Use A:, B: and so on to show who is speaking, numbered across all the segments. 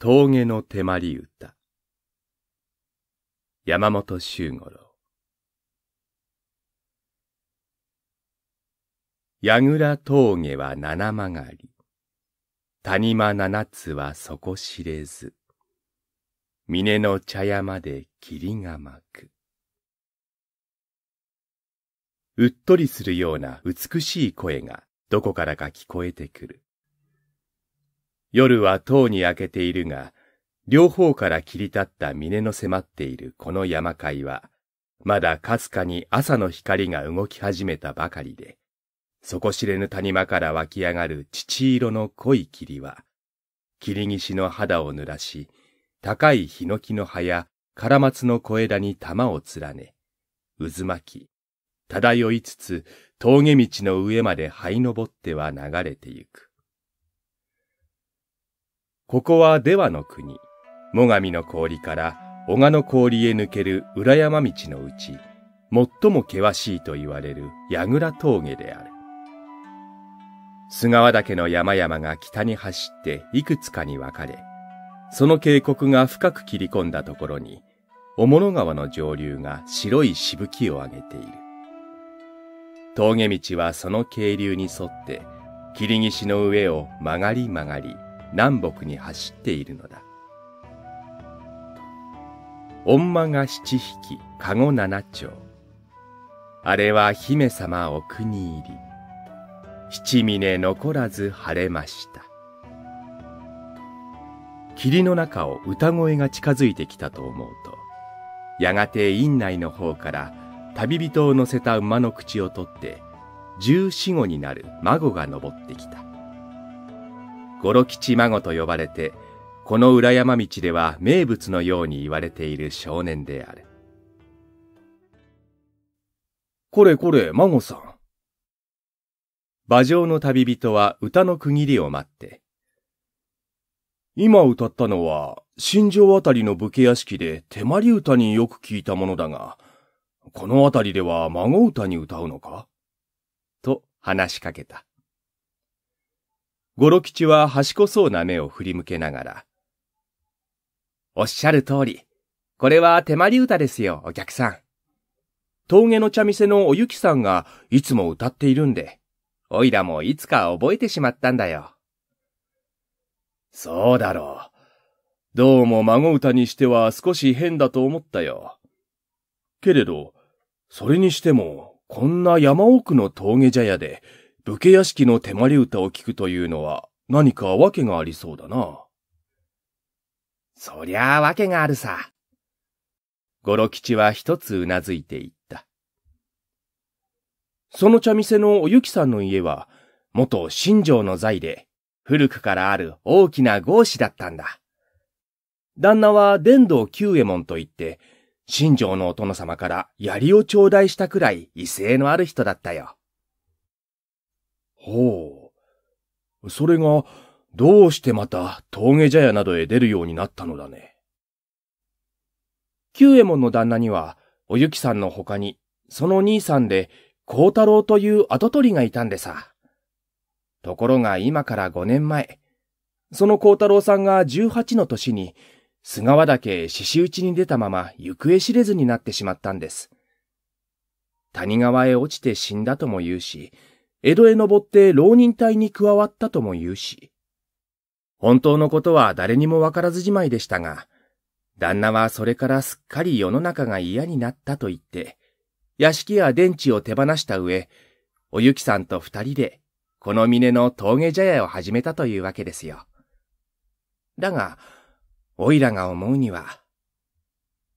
A: 峠の手まり歌山本周五郎矢倉峠は七曲がり谷間七つは底知れず峰の茶屋まで霧が巻くうっとりするような美しい声がどこからか聞こえてくる夜はとうに明けているが、両方から切り立った峰の迫っているこの山海は、まだかすかに朝の光が動き始めたばかりで、底知れぬ谷間から湧き上がる乳色の濃い霧は、霧岸の肌を濡らし、高いヒノキの葉やカラマツの小枝に玉を連ね、渦巻き、漂いつつ峠道の上まで這い登っては流れてゆく。ここは出羽の国。最上の氷から小賀の氷へ抜ける裏山道のうち、最も険しいと言われる矢倉峠である。菅原岳の山々が北に走っていくつかに分かれ、その渓谷が深く切り込んだところに、も物川の上流が白いしぶきを上げている。峠道はその渓流に沿って、霧岸の上を曲がり曲がり、南北に走っているのだ。御馬が七匹、籠七丁。あれは姫様お国入り。七峰残らず晴れました。霧の中を歌声が近づいてきたと思うと、やがて院内の方から旅人を乗せた馬の口を取って、十四五になる孫が登ってきた。五郎吉孫と呼ばれて、この裏山道では名物のように言われている少年である。これこれ、孫さん。馬上の旅人は歌の区切りを待って。今歌ったのは、新城あたりの武家屋敷で手まり歌によく聞いたものだが、このあたりでは孫歌に歌うのかと話しかけた。五六吉はこそうな目を振り向けながら。おっしゃる通り。これは手まり歌ですよ、お客さん。峠の茶店のおゆきさんがいつも歌っているんで、おいらもいつか覚えてしまったんだよ。そうだろう。どうも孫歌にしては少し変だと思ったよ。けれど、それにしても、こんな山奥の峠茶屋で、武家屋敷の手まり歌を聞くというのは何か訳がありそうだな。そりゃあ訳があるさ。五郎吉は一つうなずいていった。その茶店のおゆきさんの家は、元新庄の財で、古くからある大きな豪子だったんだ。旦那は伝道九右衛門といって、新庄のお殿様から槍を頂戴したくらい威勢のある人だったよ。ほう。それが、どうしてまた峠茶屋などへ出るようになったのだね。九右衛門の旦那には、おゆきさんの他に、その兄さんで、孝太郎という跡取りがいたんでさ。ところが今から5年前、その孝太郎さんが18の年に、菅和岳獅子打ちに出たまま行方知れずになってしまったんです。谷川へ落ちて死んだとも言うし、江戸へ登って浪人隊に加わったとも言うし、本当のことは誰にもわからずじまいでしたが、旦那はそれからすっかり世の中が嫌になったと言って、屋敷や電池を手放した上、おゆきさんと二人で、この峰の峠茶屋を始めたというわけですよ。だが、おいらが思うには、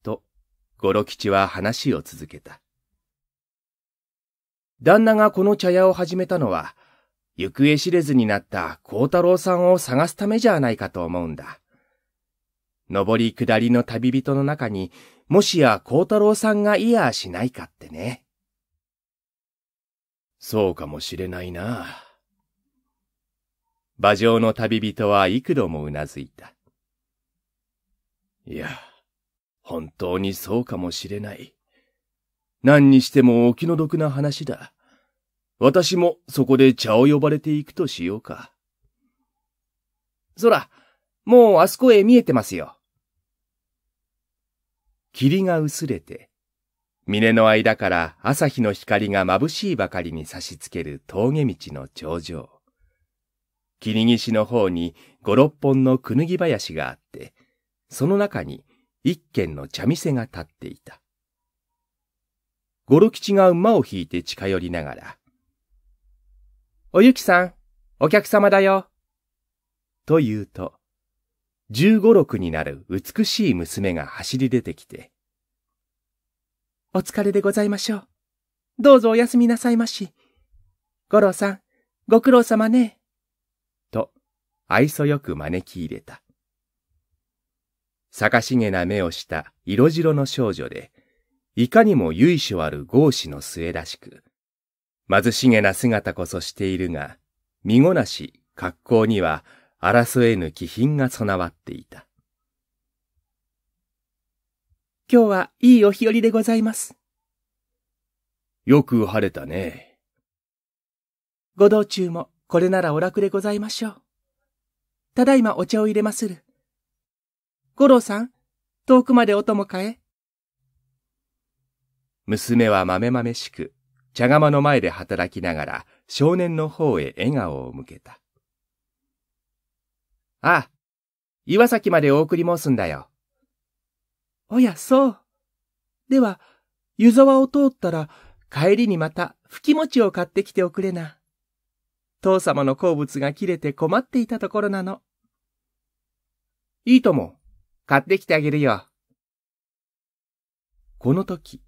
A: と、五郎吉は話を続けた。旦那がこの茶屋を始めたのは、行方知れずになった孝太郎さんを探すためじゃないかと思うんだ。上り下りの旅人の中に、もしや孝太郎さんがいやしないかってね。そうかもしれないな。馬上の旅人は幾度もうなずいた。いや、本当にそうかもしれない。何にしてもお気の毒な話だ。私もそこで茶を呼ばれていくとしようか。空、もうあそこへ見えてますよ。霧が薄れて、峰の間から朝日の光が眩しいばかりに差しつける峠道の頂上。霧岸の方に五六本のくぬぎ林があって、その中に一軒の茶店が立っていた。五六吉が馬を引いて近寄りながら、おゆきさん、お客様だよ。と言うと、十五六になる美しい娘が走り出てきて、お疲れでございましょう。どうぞお休みなさいまし。五郎さん、ご苦労様ね。と、愛想よく招き入れた。逆しげな目をした色白の少女で、いかにも由緒ある豪士の末らしく、貧しげな姿こそしているが、見ごなし、格好には争えぬ気品が備わっていた。今日はいいお日和でございます。よく晴れたね。ご道中もこれならお楽でございましょう。ただいまお茶を入れまする。五郎さん、遠くまでお供変え。娘はまめまめしく、茶釜の前で働きながら少年の方へ笑顔を向けた。ああ、岩崎までお送り申すんだよ。おや、そう。では、湯沢を通ったら、帰りにまた、吹き餅を買ってきておくれな。父様の好物が切れて困っていたところなの。いいとも。買ってきてあげるよ。この時、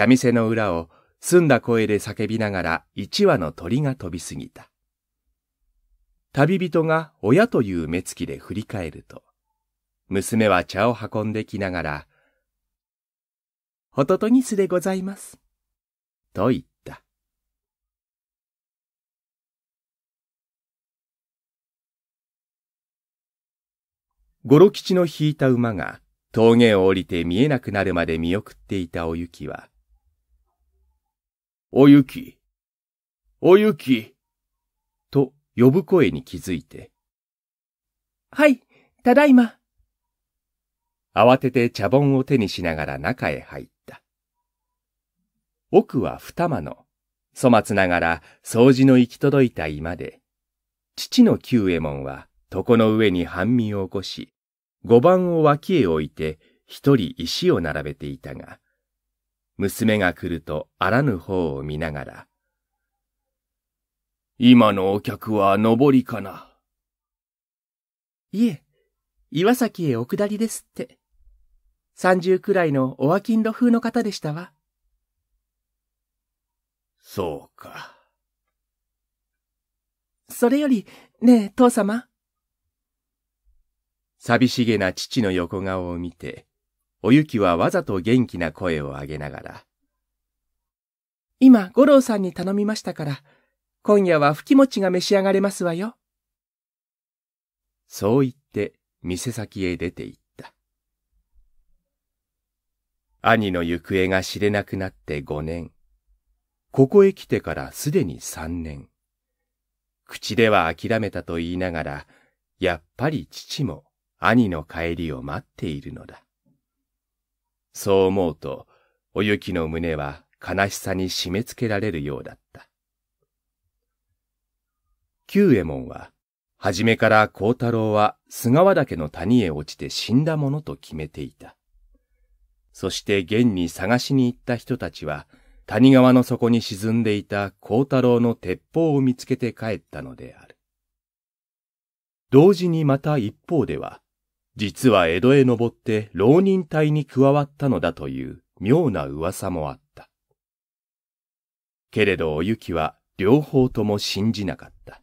A: 茶店の裏を澄んだ声で叫びながら一羽の鳥が飛び過ぎた。旅人が親という目つきで振り返ると、娘は茶を運んできながら、ホトトギスでございます。と言った。五六吉の引いた馬が峠を降りて見えなくなるまで見送っていたお雪は、おゆき、おゆき、と呼ぶ声に気づいて。はい、ただいま。慌てて茶盆を手にしながら中へ入った。奥は二間の、粗末ながら掃除の行き届いた居間で、父の旧右衛門は床の上に半身を起こし、五番を脇へ置いて一人石を並べていたが、娘が来るとあらぬ方を見ながら、今のお客は上りかないえ、岩崎へお下りですって。三十くらいのおあきんろ風の方でしたわ。そうか。それより、ねえ、父様。寂しげな父の横顔を見て、おゆきはわざと元気な声を上げながら。今、五郎さんに頼みましたから、今夜は吹き餅が召し上がれますわよ。そう言って、店先へ出て行った。兄の行方が知れなくなって五年。ここへ来てからすでに三年。口では諦めたと言いながら、やっぱり父も兄の帰りを待っているのだ。そう思うと、おゆきの胸は悲しさに締め付けられるようだった。旧右衛門は、はじめから孝太郎は菅和岳の谷へ落ちて死んだものと決めていた。そして現に探しに行った人たちは、谷川の底に沈んでいた孝太郎の鉄砲を見つけて帰ったのである。同時にまた一方では、実は江戸へ登って浪人隊に加わったのだという妙な噂もあった。けれどお雪は両方とも信じなかった。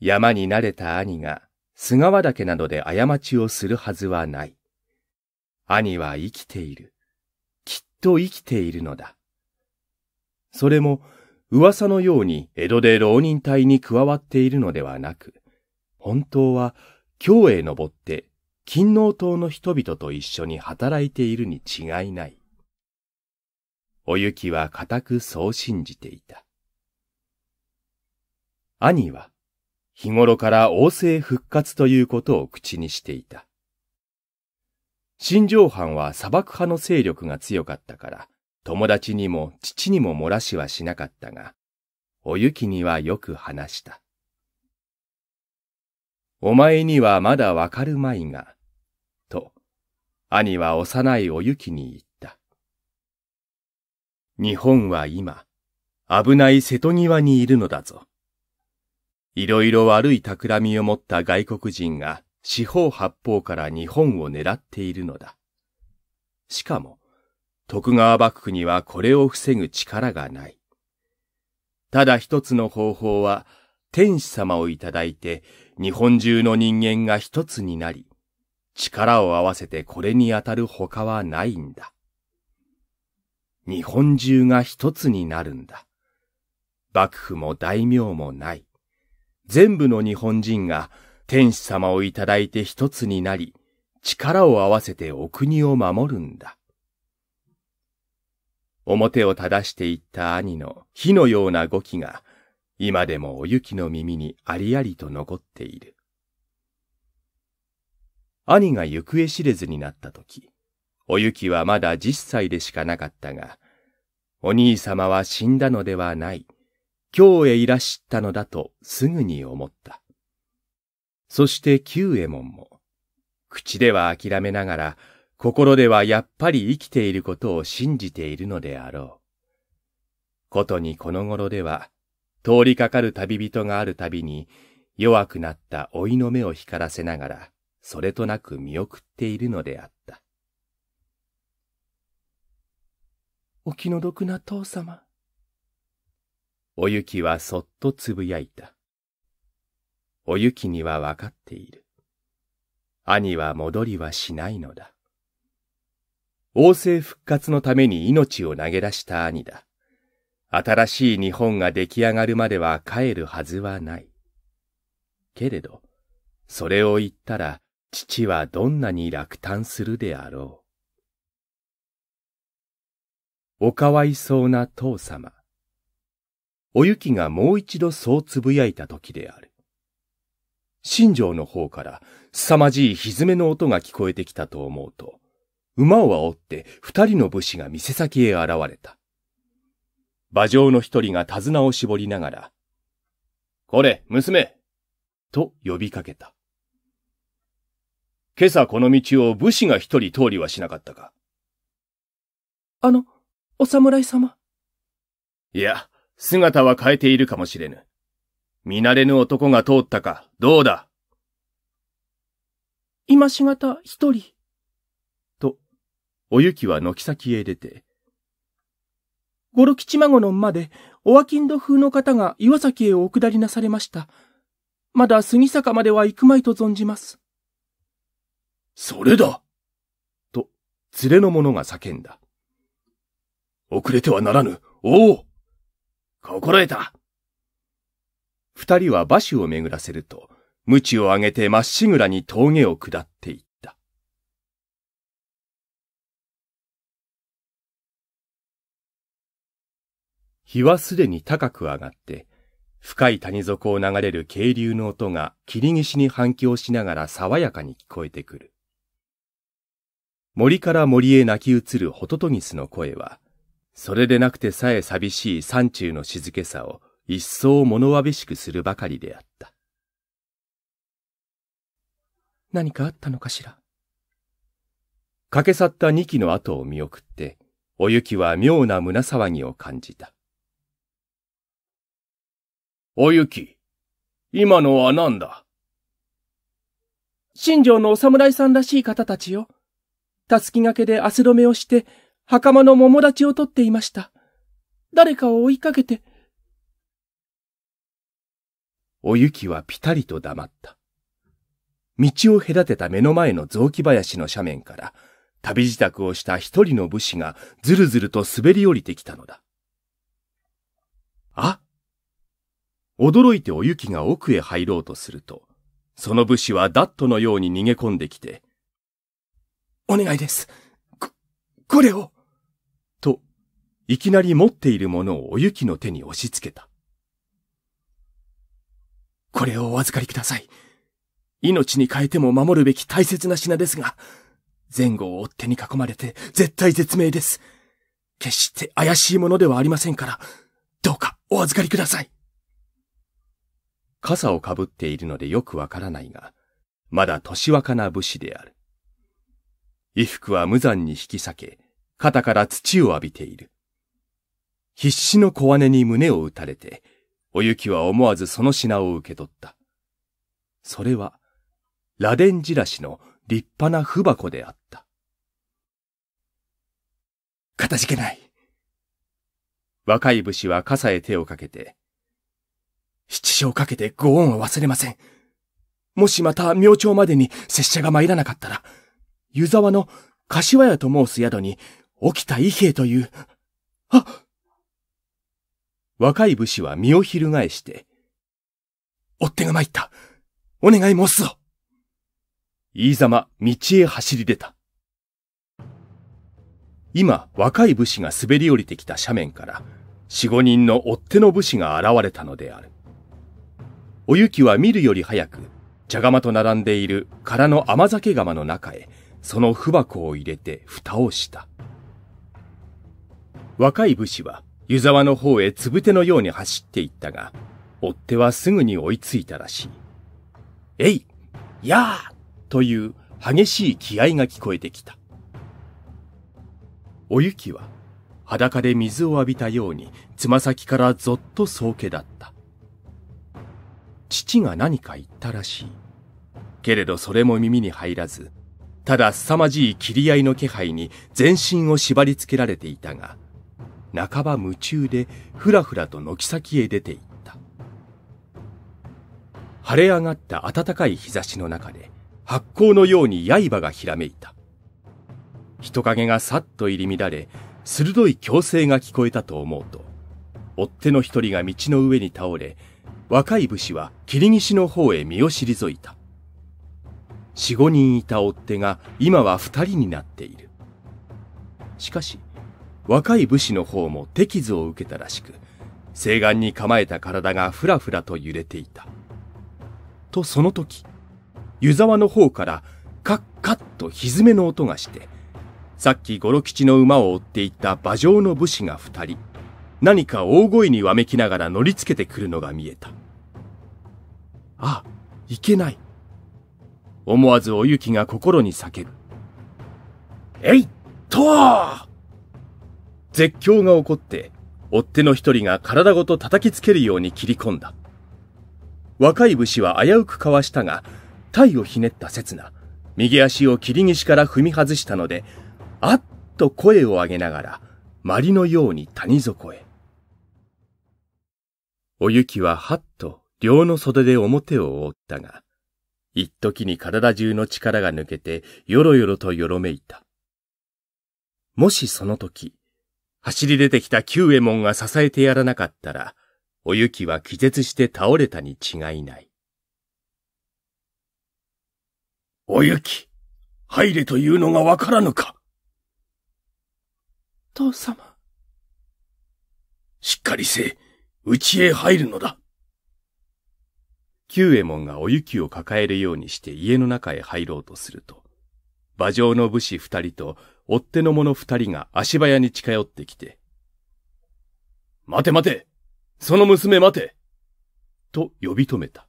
A: 山に慣れた兄が菅原岳などで過ちをするはずはない。兄は生きている。きっと生きているのだ。それも噂のように江戸で浪人隊に加わっているのではなく、本当は京へ登って金納島の人々と一緒に働いているに違いない。おゆきは固くそう信じていた。兄は日頃から王政復活ということを口にしていた。新庄藩は砂漠派の勢力が強かったから、友達にも父にも漏らしはしなかったが、おゆきにはよく話した。お前にはまだわかるまいが、と、兄は幼いおゆきに言った。日本は今、危ない瀬戸際にいるのだぞ。いろいろ悪い企みを持った外国人が四方八方から日本を狙っているのだ。しかも、徳川幕府にはこれを防ぐ力がない。ただ一つの方法は、天使様をいただいて日本中の人間が一つになり、力を合わせてこれに当たる他はないんだ。日本中が一つになるんだ。幕府も大名もない。全部の日本人が天使様をいただいて一つになり、力を合わせてお国を守るんだ。表を正していった兄の火のような語気が今でもお雪の耳にありありと残っている。兄が行方知れずになった時、お雪はまだ十歳でしかなかったが、お兄様は死んだのではない、京へいらしったのだとすぐに思った。そして旧右衛門も、口では諦めながら、心ではやっぱり生きていることを信じているのであろう。ことにこの頃では、通りかかる旅人があるたびに、弱くなった老いの目を光らせながら、それとなく見送っているのであった。お気の毒な父様。おゆきはそっとつぶやいた。おゆきにはわかっている。兄は戻りはしないのだ。王政復活のために命を投げ出した兄だ。新しい日本が出来上がるまでは帰るはずはない。けれど、それを言ったら父はどんなに落胆するであろう。おかわいそうな父様。おゆきがもう一度そうつぶやいた時である。新庄の方から凄まじい蹄めの音が聞こえてきたと思うと、馬を煽って二人の武士が店先へ現れた。馬上の一人が手綱を絞りながら、これ、娘と呼びかけた。今朝この道を武士が一人通りはしなかったかあの、お侍様。いや、姿は変えているかもしれぬ。見慣れぬ男が通ったか、どうだ今しがた一人。と、お雪は軒先へ出て、五六吉孫の馬で、オアキンド風の方が岩崎へお下りなされました。まだ杉坂までは行くまいと存じます。それだと、連れの者が叫んだ。遅れてはならぬ、おお心得た二人は馬首を巡らせると、鞭を上げてまっしぐらに峠を下っていた。日はすでに高く上がって、深い谷底を流れる渓流の音が霧岸に反響しながら爽やかに聞こえてくる。森から森へ泣き移るホトトギスの声は、それでなくてさえ寂しい山中の静けさを一層物わびしくするばかりであった。何かあったのかしら駆け去った二機の後を見送って、お雪は妙な胸騒ぎを感じた。おゆき、今のは何だ新庄のお侍さんらしい方たちよ。たすきがけで汗止めをして、袴の桃立ちを取っていました。誰かを追いかけて。おゆきはぴたりと黙った。道を隔てた目の前の雑木林の斜面から、旅支度をした一人の武士がずるずると滑り降りてきたのだ。あ驚いておゆきが奥へ入ろうとすると、その武士はダットのように逃げ込んできて、お願いです。こ、これを。と、いきなり持っているものをおゆきの手に押し付けた。これをお預かりください。命に変えても守るべき大切な品ですが、前後を追手に囲まれて絶対絶命です。決して怪しいものではありませんから、どうかお預かりください。傘をかぶっているのでよくわからないが、まだ年若な武士である。衣服は無残に引き裂け、肩から土を浴びている。必死の小姉に胸を打たれて、お雪は思わずその品を受け取った。それは、螺鈿じらしの立派な不箱であった。かたじけない。若い武士は傘へ手をかけて、七章かけてご恩は忘れません。もしまた明朝までに拙者が参らなかったら、湯沢の柏屋と申す宿に、沖田伊兵という、あ若い武士は身を翻して、追っ手が参った。お願い申すぞ。いざま、道へ走り出た。今、若い武士が滑り降りてきた斜面から、四五人の追っ手の武士が現れたのである。おゆきは見るより早く、茶釜と並んでいる空の甘酒釜の中へ、その不箱を入れて蓋をした。若い武士は湯沢の方へつぶてのように走っていったが、追っ手はすぐに追いついたらしい。えいやあという激しい気合が聞こえてきた。おゆきは裸で水を浴びたようにつま先からぞっと総家だった。父が何か言ったらしい。けれどそれも耳に入らず、ただ凄まじい切り合いの気配に全身を縛り付けられていたが、半ば夢中でふらふらと軒先へ出ていった。晴れ上がった暖かい日差しの中で、発光のように刃がひらめいた。人影がさっと入り乱れ、鋭い強制が聞こえたと思うと、追っ手の一人が道の上に倒れ、若い武士は霧岸の方へ身を退いた。四五人いた追っ手が今は二人になっている。しかし、若い武士の方も手傷を受けたらしく、西岸に構えた体がふらふらと揺れていた。とその時、湯沢の方からカッカッと蹄めの音がして、さっき五六吉の馬を追っていった馬上の武士が二人、何か大声にわめきながら乗りつけてくるのが見えた。あ、いけない。思わずおゆきが心に叫ぶ。えいっと絶叫が起こって、追っ手の一人が体ごと叩きつけるように切り込んだ。若い武士は危うくかわしたが、体をひねった刹那、右足を切り岸から踏み外したので、あっと声を上げながら、まりのように谷底へ。おゆきははっと両の袖で表を覆ったが、一時に体中の力が抜けて、よろよろとよろめいた。もしその時、走り出てきた九右衛門が支えてやらなかったら、おゆきは気絶して倒れたに違いない。おゆき、入れというのがわからぬか。父様。しっかりせうちへ入るのだ。九右衛門がお雪を抱えるようにして家の中へ入ろうとすると、馬上の武士二人と追っ手の者二人が足早に近寄ってきて、待て待てその娘待てと呼び止めた。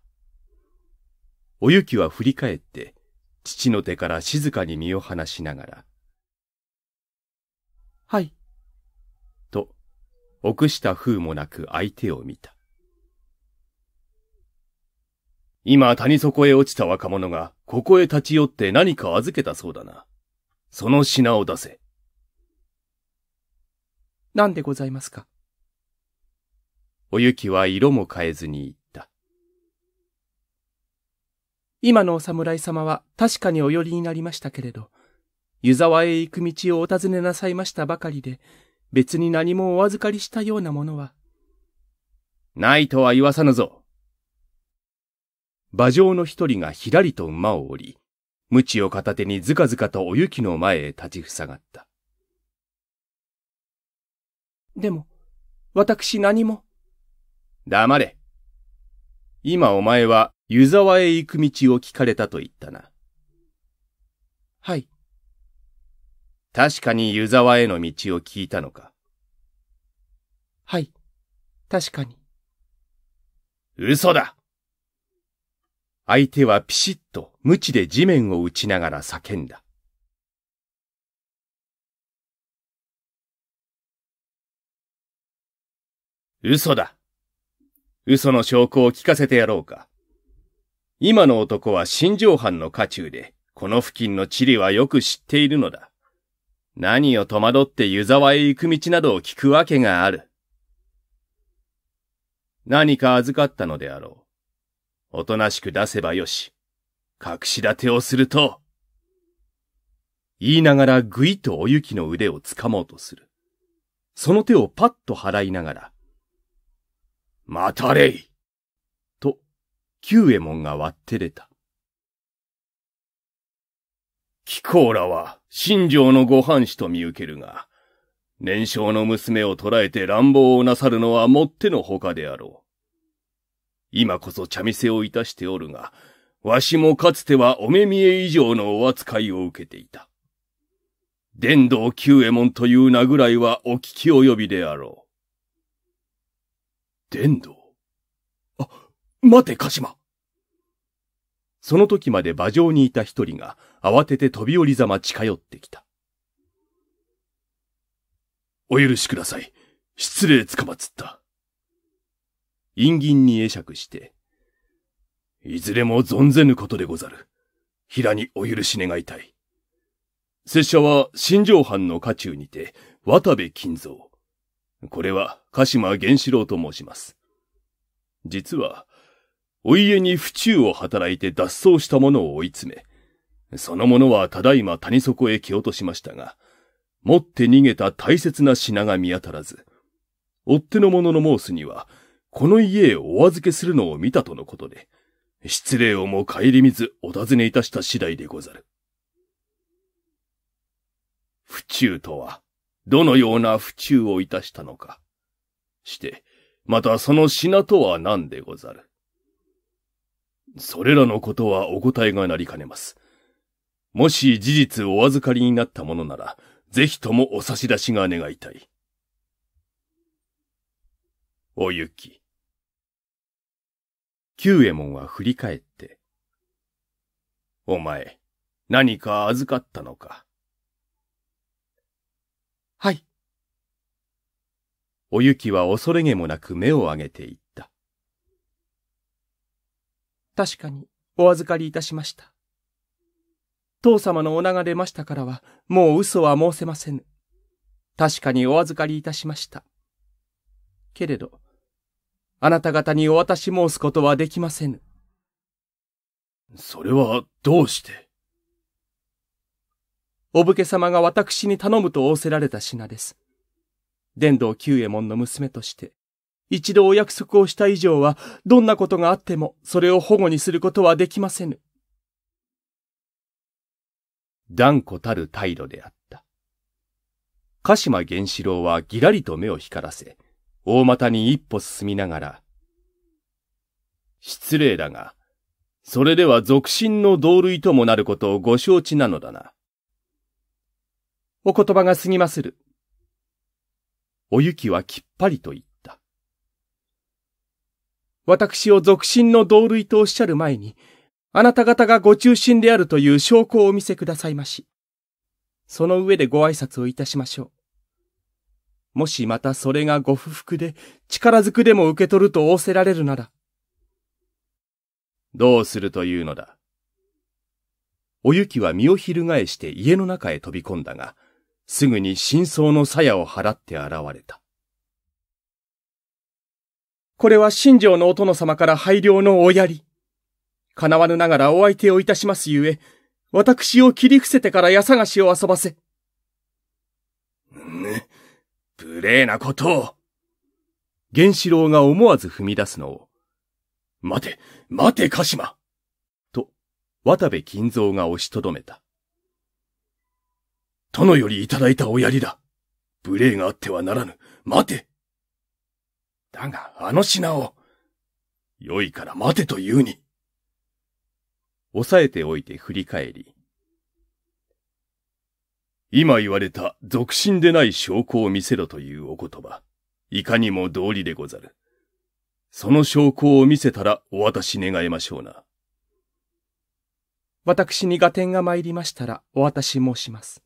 A: お雪は振り返って、父の手から静かに身を離しながら、はい。と、臆した風もなく相手を見た。今谷底へ落ちた若者がここへ立ち寄って何か預けたそうだな。その品を出せ。何でございますかお雪は色も変えずに言った。今のお侍様は確かにお寄りになりましたけれど、湯沢へ行く道をお尋ねなさいましたばかりで、別に何もお預かりしたようなものは。ないとは言わさぬぞ。馬上の一人がひらりと馬を降り、鞭を片手にずかずかとお雪の前へ立ちふさがった。でも、私何も。黙れ。今お前は湯沢へ行く道を聞かれたと言ったな。はい。確かに湯沢への道を聞いたのか。はい、確かに。嘘だ相手はピシッと無知で地面を打ちながら叫んだ。嘘だ。嘘の証拠を聞かせてやろうか。今の男は新城藩の家中で、この付近の地理はよく知っているのだ。何を戸惑って湯沢へ行く道などを聞くわけがある。何か預かったのであろう。おとなしく出せばよし。隠し立てをすると。言いながらぐいとおゆきの腕をつかもうとする。その手をパッと払いながら、またれいと、九右衛門が割って出た。貴公らは、新庄のご藩士と見受けるが、年少の娘を捕らえて乱暴をなさるのはもってのほかであろう。今こそ茶店をいたしておるが、わしもかつてはお目見え以上のお扱いを受けていた。伝道久右衛門という名ぐらいはお聞き及びであろう。伝道あ、待て、鹿島。その時まで馬上にいた一人が慌てて飛び降りざま近寄ってきた。お許しください。失礼つかまつった。陰銀に会釈して、いずれも存ぜぬことでござる。平にお許し願いたい。拙者は新城藩の家中にて、渡部金蔵。これは鹿島源四郎と申します。実は、お家に府中を働いて脱走した者を追い詰め、その者はただいま谷底へ蹴落としましたが、持って逃げた大切な品が見当たらず、追っ手の者の申すには、この家へお預けするのを見たとのことで、失礼をも顧みずお尋ねいたした次第でござる。府中とは、どのような府中をいたしたのか。して、またその品とは何でござる。それらのことはお答えがなりかねます。もし事実お預かりになったものなら、ぜひともお差し出しが願いたい。おゆき。九右衛門は振り返って。お前、何か預かったのか。はい。お雪は恐れげもなく目を上げていった。確かにお預かりいたしました。父様のお名が出ましたからは、もう嘘は申せませぬ。確かにお預かりいたしました。けれど、あなた方にお渡し申すことはできませぬ。それはどうしてお武家様が私に頼むと仰せられた品です。伝道久右衛門の娘として、一度お約束をした以上は、どんなことがあっても、それを保護にすることはできませぬ。断固たる態度であった。鹿島源四郎はぎらりと目を光らせ、大股に一歩進みながら、失礼だが、それでは俗心の同類ともなることをご承知なのだな。お言葉が過ぎまする。おゆきはきっぱりと言った。私を俗心の同類とおっしゃる前に、あなた方がご中心であるという証拠をお見せくださいまし。その上でご挨拶をいたしましょう。もしまたそれがご不服で、力ずくでも受け取ると仰せられるなら。どうするというのだ。おゆきは身を翻して家の中へ飛び込んだが、すぐに真相の鞘を払って現れた。これは新庄のお殿様から拝領のおやり。叶わぬながらお相手をいたしますゆえ、私を切り伏せてから矢探しを遊ばせ。ね。無礼なことを。源四郎が思わず踏み出すのを、待て、待て、鹿島と、渡部金蔵が押しとどめた。殿よりいただいたおやりだ。無礼があってはならぬ。待てだが、あの品を。良いから待てと言うに。押さえておいて振り返り、今言われた独身でない証拠を見せろというお言葉、いかにも道理でござる。その証拠を見せたらお渡し願いましょうな。私に合点が参りましたらお渡し申します。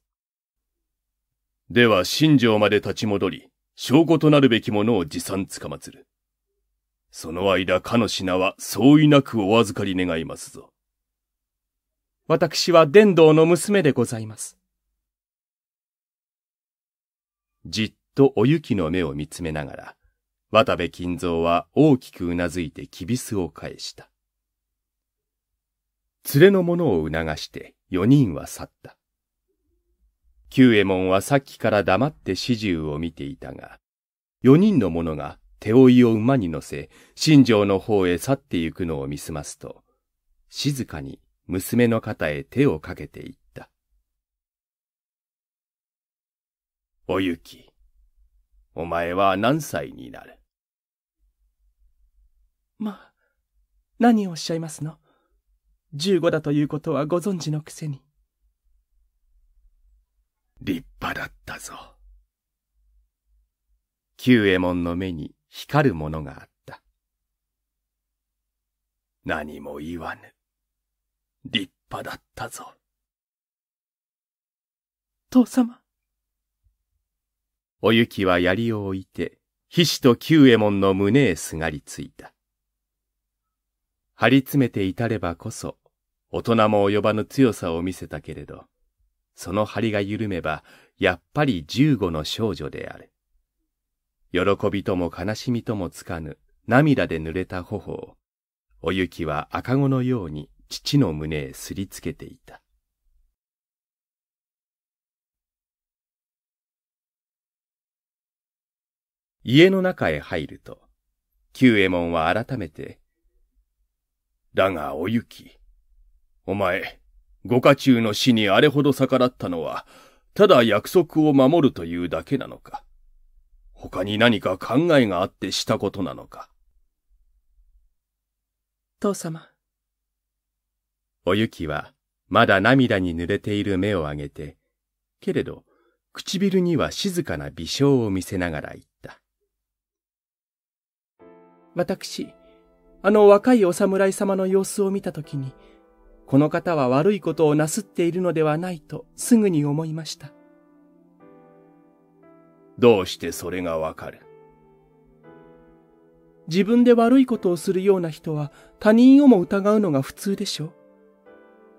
A: では、新庄まで立ち戻り、証拠となるべきものを持参つかまつる。その間、かの品は相違なくお預かり願いますぞ。私は伝道の娘でございます。じっとおゆきの目を見つめながら、渡部金蔵は大きくうなずいてきびすを返した。連れの者を促して四人は去った。旧右衛門はさっきから黙って始終を見ていたが、四人の者が手負いを馬に乗せ、新城の方へ去って行くのを見すますと、静かに娘の肩へ手をかけていっおゆき、お前は何歳になるま、何をおっしゃいますの十五だということはご存知のくせに。立派だったぞ。久右衛門の目に光るものがあった。何も言わぬ。立派だったぞ。父様。おゆきは槍を置いて、皮脂と旧右衛門の胸へすがりついた。張り詰めていたればこそ、大人も及ばぬ強さを見せたけれど、その張りが緩めば、やっぱり十五の少女である。喜びとも悲しみともつかぬ、涙で濡れた頬を、おゆきは赤子のように父の胸へすりつけていた。家の中へ入ると、旧右衛門は改めて、だがおゆき、お前、ご家中の死にあれほど逆らったのは、ただ約束を守るというだけなのか。他に何か考えがあってしたことなのか。父様。おゆきは、まだ涙に濡れている目をあげて、けれど、唇には静かな微笑を見せながら言っ私、あの若いお侍様の様子を見たときに、この方は悪いことをなすっているのではないとすぐに思いました。どうしてそれがわかる自分で悪いことをするような人は他人をも疑うのが普通でしょう。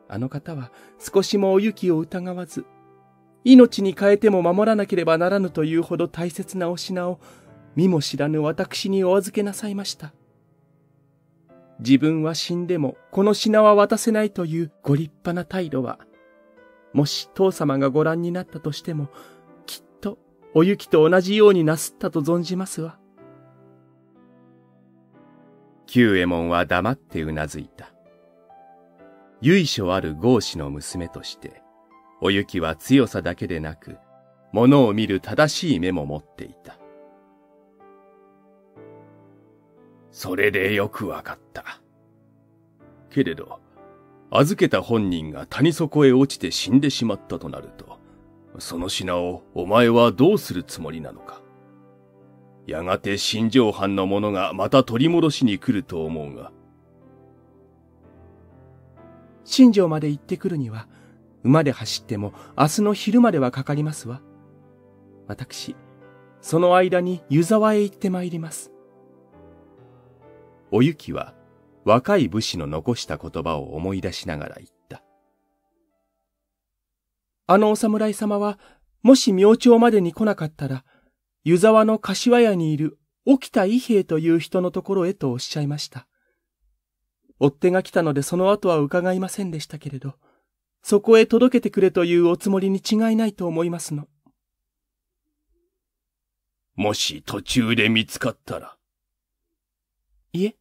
A: あの方は少しもお雪を疑わず、命に変えても守らなければならぬというほど大切なお品を身も知らぬ私にお預けなさいました。自分は死んでもこの品は渡せないというご立派な態度は、もし父様がご覧になったとしても、きっとおゆきと同じようになすったと存じますわ。旧右衛門は黙ってうなずいた。由緒ある豪子の娘として、おゆきは強さだけでなく、物を見る正しい目も持っていた。それでよくわかった。けれど、預けた本人が谷底へ落ちて死んでしまったとなると、その品をお前はどうするつもりなのか。やがて新庄藩の者がまた取り戻しに来ると思うが。新庄まで行ってくるには、馬で走っても明日の昼まではかかりますわ。私、その間に湯沢へ行って参ります。おゆきは若い武士の残した言葉を思い出しながら言った。あのお侍様は、もし明朝までに来なかったら、湯沢の柏屋にいる沖田伊兵衛という人のところへとおっしゃいました。追っ手が来たのでその後は伺いませんでしたけれど、そこへ届けてくれというおつもりに違いないと思いますの。もし途中で見つかったら、いえ、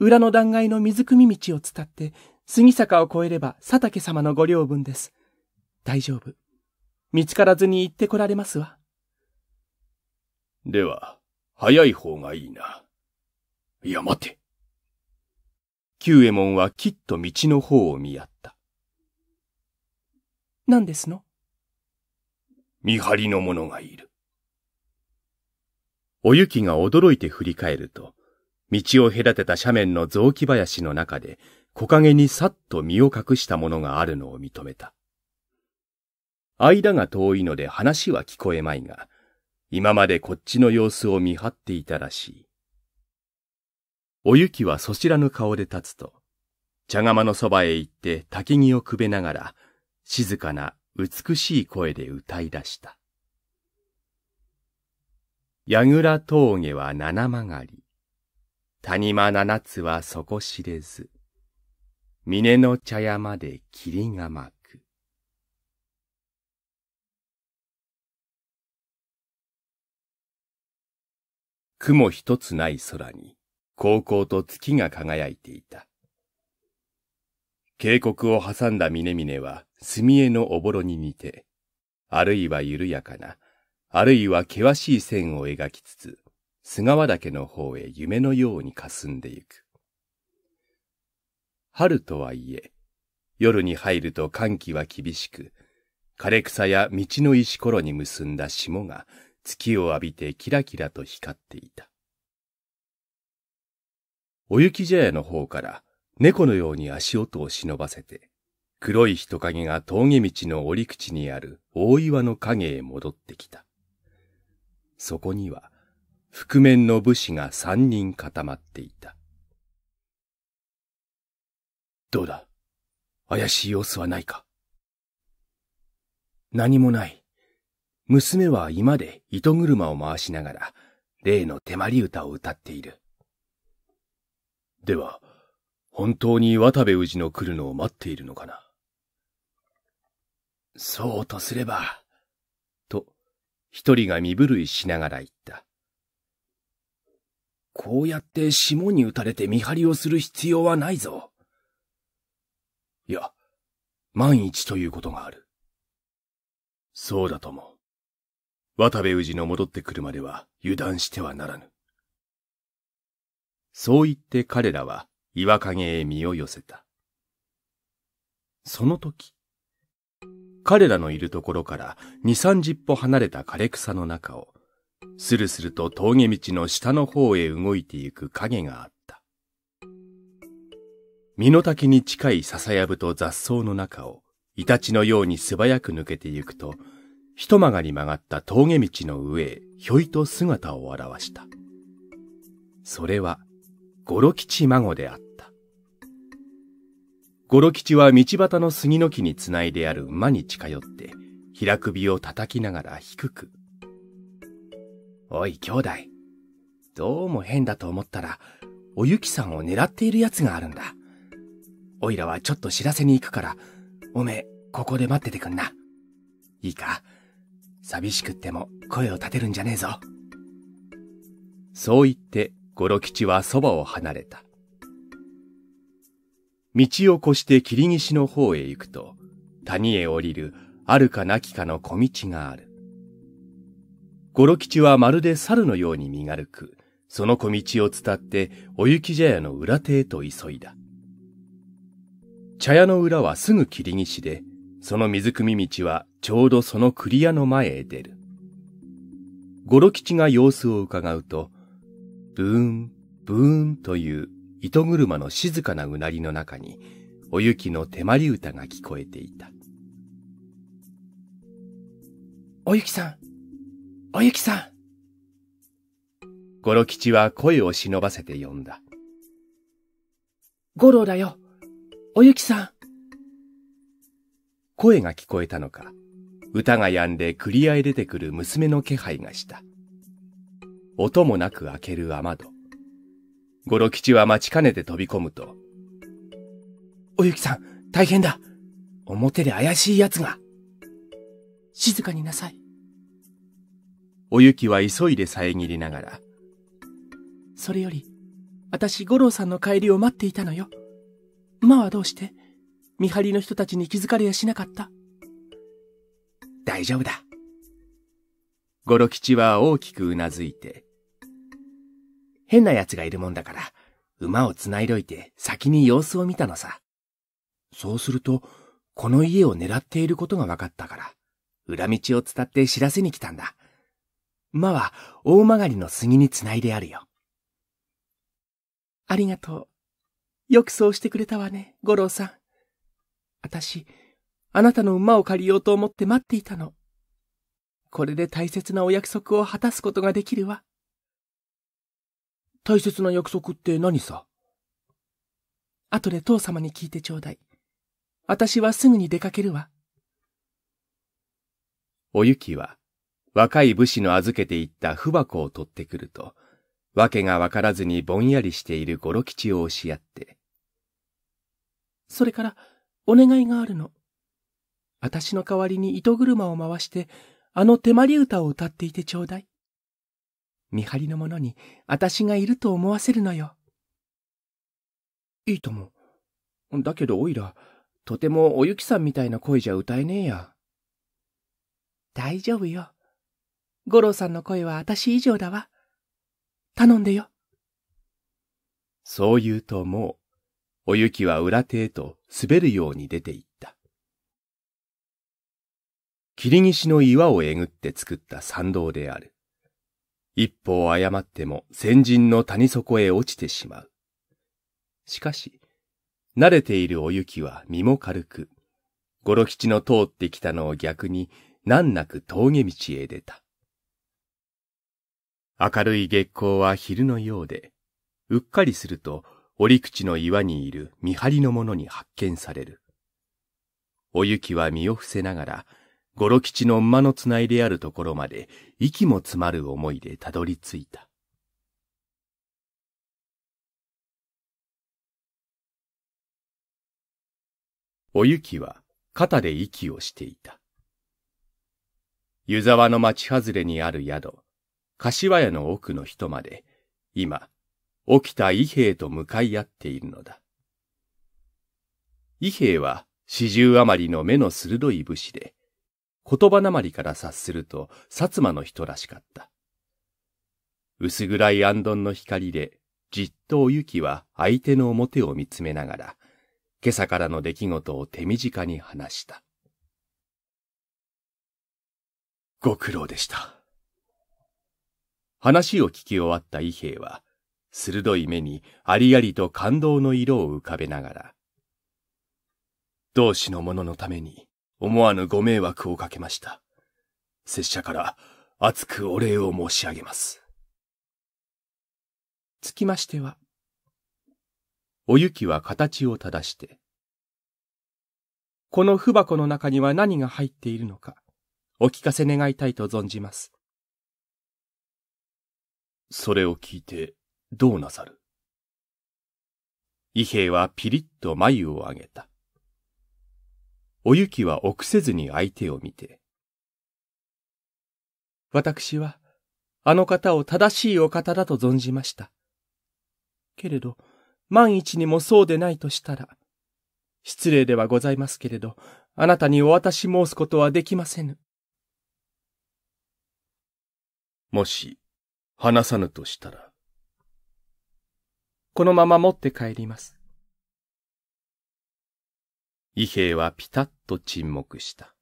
A: 裏の断崖の水汲み道を伝って、杉坂を越えれば佐竹様のご領分です。大丈夫。見つからずに行ってこられますわ。では、早い方がいいな。いや、待て。旧右衛門はきっと道の方を見合った。何ですの見張りの者がいる。おゆきが驚いて振り返ると、道を隔てた斜面の雑木林の中で、木陰にさっと身を隠したものがあるのを認めた。間が遠いので話は聞こえまいが、今までこっちの様子を見張っていたらしい。お雪はそちらの顔で立つと、茶釜のそばへ行って焚き木をくべながら、静かな美しい声で歌い出した。櫓峠は七曲がり。谷間七つは底知れず、峰の茶屋まで霧が巻く。雲一つない空に、高々と月が輝いていた。渓谷を挟んだ峰々は墨絵のおぼろに似て、あるいは緩やかな、あるいは険しい線を描きつつ、菅和岳の方へ夢のように霞んでゆく。春とはいえ、夜に入ると寒気は厳しく、枯れ草や道の石ころに結んだ霜が月を浴びてキラキラと光っていた。お雪茶屋の方から猫のように足音を忍ばせて、黒い人影が峠道の折り口にある大岩の影へ戻ってきた。そこには、覆面の武士が三人固まっていた。どうだ怪しい様子はないか何もない。娘は居間で糸車を回しながら、例の手まり歌を歌っている。では、本当に渡部氏の来るのを待っているのかなそうとすれば、と、一人が身震いしながら言った。こうやって霜に打たれて見張りをする必要はないぞ。いや、万一ということがある。そうだとも。渡部氏の戻ってくるまでは油断してはならぬ。そう言って彼らは岩陰へ身を寄せた。その時、彼らのいるところから二三十歩離れた枯れ草の中を、するすると峠道の下の方へ動いていく影があった。身の丈に近い笹やぶと雑草の中を、イタチのように素早く抜けていくと、一曲がり曲がった峠道の上へひょいと姿を現した。それは、ゴロ吉孫であった。ゴロ吉は道端の杉の木につないである馬に近寄って、平首を叩きながら低く、おい兄弟。どうも変だと思ったら、おゆきさんを狙っている奴があるんだ。おいらはちょっと知らせに行くから、おめえ、ここで待っててくんな。いいか寂しくっても声を立てるんじゃねえぞ。そう言って、ゴロ吉はそばを離れた。道を越して霧岸の方へ行くと、谷へ降りる、あるかなきかの小道がある。五六吉はまるで猿のように身軽く、その小道を伝ってお雪茶屋の裏手へと急いだ。茶屋の裏はすぐ霧岸で、その水汲み道はちょうどその栗屋の前へ出る。五六吉が様子を伺うと、ブーン、ブーンという糸車の静かなうなりの中に、お雪の手まり歌が聞こえていた。お雪さん、おゆきさん。ゴロ吉は声を忍ばせて呼んだ。ゴロだよ。おゆきさん。声が聞こえたのか、歌が止んでり合い出てくる娘の気配がした。音もなく開ける雨戸。ゴロ吉は待ちかねて飛び込むと、おゆきさん、大変だ。表で怪しい奴が。静かになさい。おゆきは急いで遮りながら。それより、私五郎さんの帰りを待っていたのよ。馬はどうして見張りの人たちに気づかれやしなかった大丈夫だ。五郎吉は大きくうなずいて。変な奴がいるもんだから、馬を繋いどいて先に様子を見たのさ。そうすると、この家を狙っていることが分かったから、裏道を伝って知らせに来たんだ。馬は大曲りの杉につないであるよ。ありがとう。よくそうしてくれたわね、五郎さん。あたし、あなたの馬を借りようと思って待っていたの。これで大切なお約束を果たすことができるわ。大切な約束って何さ後で父様に聞いてちょうだい。私はすぐに出かけるわ。おゆきは、若い武士の預けていった不箱を取ってくると、わけがわからずにぼんやりしている五郎吉を押し合って。それから、お願いがあるの。私の代わりに糸車を回して、あの手まり歌を歌っていてちょうだい。見張りの者に、私がいると思わせるのよ。いいとも。だけどおいら、とてもおゆきさんみたいな声じゃ歌えねえや。大丈夫よ。五郎さんの声は私以上だわ。頼んでよ。そう言うともう、お雪は裏手へと滑るように出て行った。霧岸の岩をえぐって作った参道である。一歩を誤っても先人の谷底へ落ちてしまう。しかし、慣れているお雪は身も軽く、五郎吉の通ってきたのを逆に難なく峠道へ出た。明るい月光は昼のようで、うっかりすると折口の岩にいる見張りの者に発見される。お雪は身を伏せながら、五六吉の馬のつないであるところまで息も詰まる思いでたどり着いた。お雪は肩で息をしていた。湯沢の町外れにある宿、柏屋の奥の人まで、今、起きた伊兵衛と向かい合っているのだ。伊兵衛は四十余りの目の鋭い武士で、言葉なまりから察すると薩摩の人らしかった。薄暗い暗闘の光で、じっとおゆきは相手の表を見つめながら、今朝からの出来事を手短に話した。ご苦労でした。話を聞き終わった伊兵衛は、鋭い目にありありと感動の色を浮かべながら、同志の者のために思わぬご迷惑をかけました。拙者から熱くお礼を申し上げます。つきましては、お雪は形を正して、この不箱の中には何が入っているのか、お聞かせ願いたいと存じます。それを聞いて、どうなさる伊兵衛はピリッと眉を上げた。おゆきは臆せずに相手を見て。私は、あの方を正しいお方だと存じました。けれど、万一にもそうでないとしたら、失礼ではございますけれど、あなたにお渡し申すことはできませぬ。もし、話さぬとしたら。このまま持って帰ります。伊兵衛はピタッと沈黙した。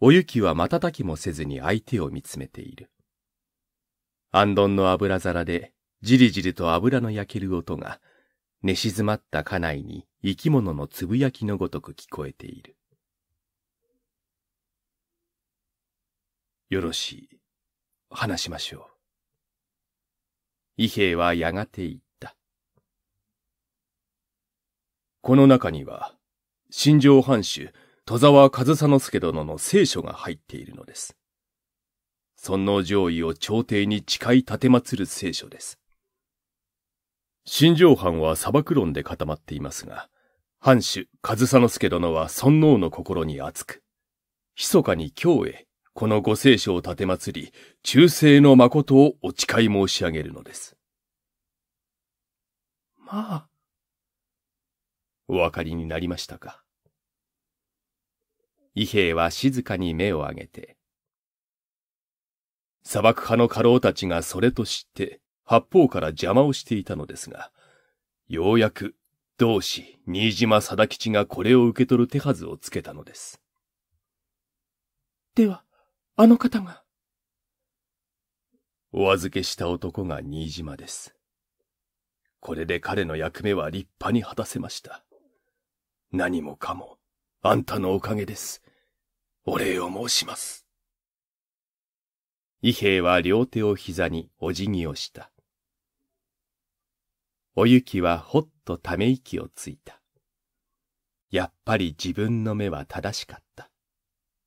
A: お雪は瞬きもせずに相手を見つめている。安どんの油皿で、じりじりと油の焼ける音が、寝静まった家内に生き物のつぶやきのごとく聞こえている。よろしい。話しましょう。伊兵衛はやがて言った。この中には、新城藩主、戸沢上佐助殿の聖書が入っているのです。尊皇攘夷を朝廷に誓い立てまつる聖書です。新城藩は砂漠論で固まっていますが、藩主、上佐之助殿は尊皇の心に熱く、密かに京へこのご聖書を立て祭り、忠誠の誠をお誓い申し上げるのです。まあ。お分かりになりましたか。伊兵衛は静かに目を上げて、砂漠派の家老たちがそれと知って、八方から邪魔をしていたのですが、ようやく、同志、新島貞吉がこれを受け取る手はずをつけたのです。では、あの方が。お預けした男が新島です。これで彼の役目は立派に果たせました。何もかも、あんたのおかげです。お礼を申します。伊兵衛は両手を膝にお辞儀をした。おゆきはほっとため息をついた。やっぱり自分の目は正しかった。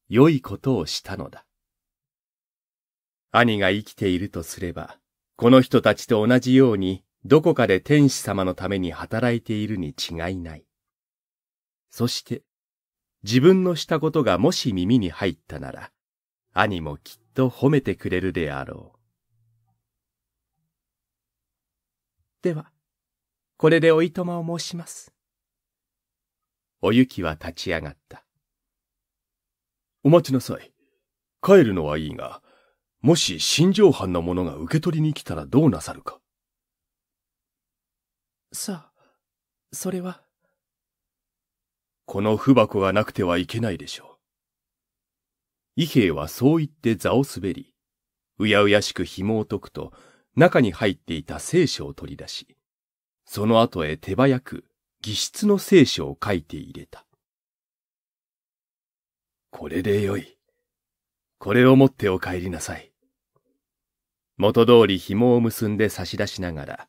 A: 良いことをしたのだ。兄が生きているとすれば、この人たちと同じように、どこかで天使様のために働いているに違いない。そして、自分のしたことがもし耳に入ったなら、兄もきっと褒めてくれるであろう。では、これでおいとまを申します。おゆきは立ち上がった。お待ちなさい。帰るのはいいが、もし新庄藩の者が受け取りに来たらどうなさるか。さあ、それは。この不箱がなくてはいけないでしょう。伊兵衛はそう言って座を滑り、うやうやしく紐を解くと、中に入っていた聖書を取り出し、その後へ手早く、義質の聖書を書いて入れた。これでよい。これを持ってお帰りなさい。元通り紐を結んで差し出しながら、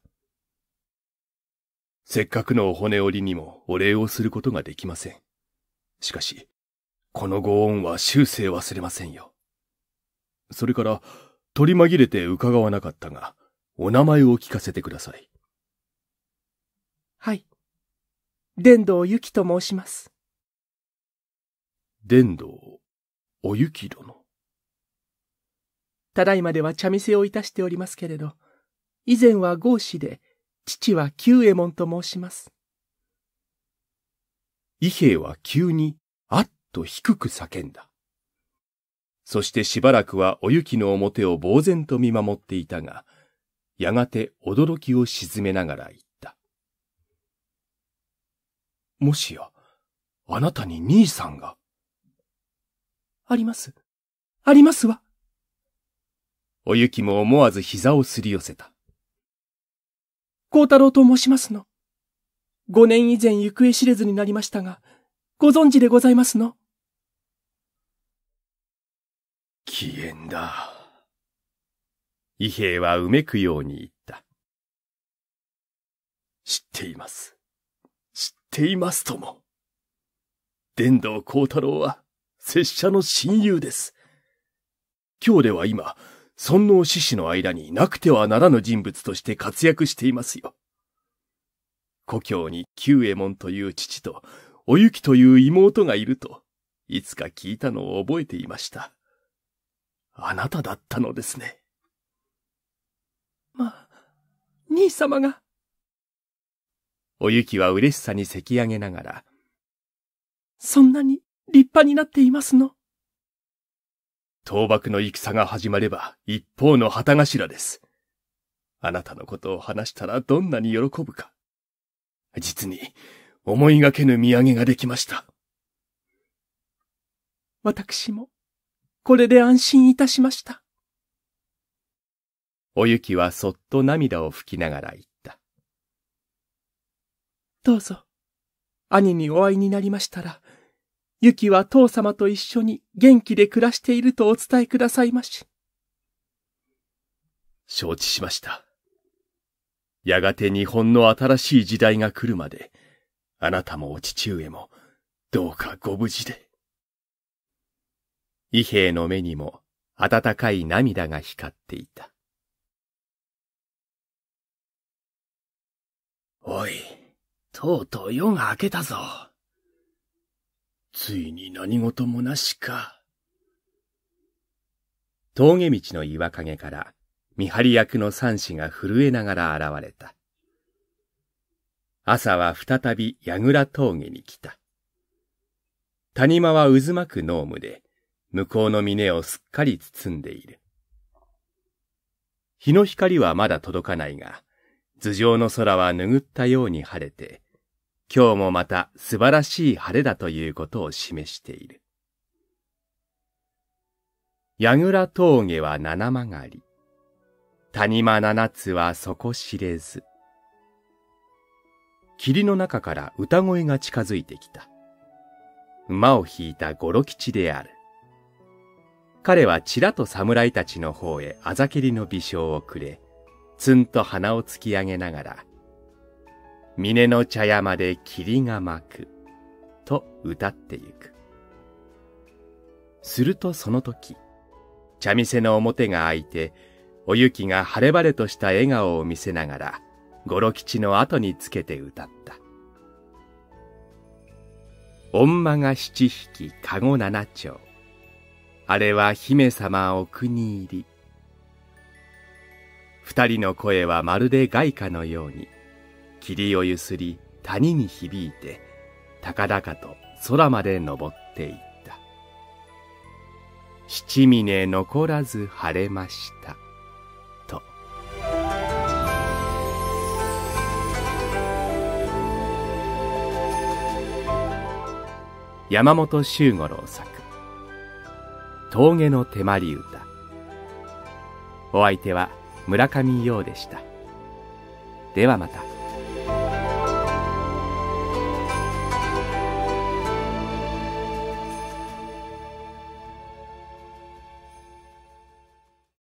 A: せっかくのお骨折りにもお礼をすることができません。しかし、このご恩は終生忘れませんよ。それから、取り紛れて伺わなかったが、お名前を聞かせてください。はい。伝道ゆきと申します。伝道、おゆき殿。ただいまでは茶店をいたしておりますけれど、以前は豪子で、父は旧右衛門と申します。伊兵衛は急に、あっと低く叫んだ。そしてしばらくはお雪の表を呆然と見守っていたが、やがて驚きを沈めながら言った。もしや、あなたに兄さんが。あります。ありますわ。おゆきも思わず膝をすり寄せた。孝太郎と申しますの。五年以前行方知れずになりましたが、ご存知でございますの。奇縁だ。伊兵衛はうめくように言った。知っています。知っていますとも。伝道光太郎は拙者の親友です。今日では今、尊王志士の間になくてはならぬ人物として活躍していますよ。故郷に旧右衛門という父と、おゆきという妹がいると、いつか聞いたのを覚えていました。あなただったのですね。まあ、兄様が。おゆきは嬉しさにせき上げながら、そんなに立派になっていますの倒幕の戦が始まれば一方の旗頭です。あなたのことを話したらどんなに喜ぶか。実に思いがけぬ土産ができました。私も、これで安心いたしました。おゆきはそっと涙を拭きながら言った。どうぞ、兄にお会いになりましたら、ユキは父様と一緒に元気で暮らしているとお伝えくださいまし。承知しました。やがて日本の新しい時代が来るまで、あなたもお父上も、どうかご無事で。伊兵の目にも、温かい涙が光っていた。おい、とうとう夜が明けたぞ。ついに何事もなしか。峠道の岩陰から、見張り役の三子が震えながら現れた。朝は再び櫓峠に来た。谷間は渦巻く濃霧で、向こうの峰をすっかり包んでいる。日の光はまだ届かないが、頭上の空は拭ったように晴れて、今日もまた素晴らしい晴れだということを示している。矢倉峠は七曲がり。谷間七つは底知れず。霧の中から歌声が近づいてきた。馬を引いた五六吉である。彼はちらと侍たちの方へあざけりの微笑をくれ、つんと鼻を突き上げながら、峰の茶屋まで霧が巻く、と歌ってゆく。するとその時、茶店の表が開いて、お雪が晴れ晴れとした笑顔を見せながら、五六吉の後につけて歌った。んまが七匹、かご七丁。あれは姫様お国入り。二人の声はまるで外貨のように、霧をゆすり谷に響いて高々と空まで登っていった七峰残らず晴れましたと山本周五郎作「峠の手まり歌」お相手は村上陽でしたではまた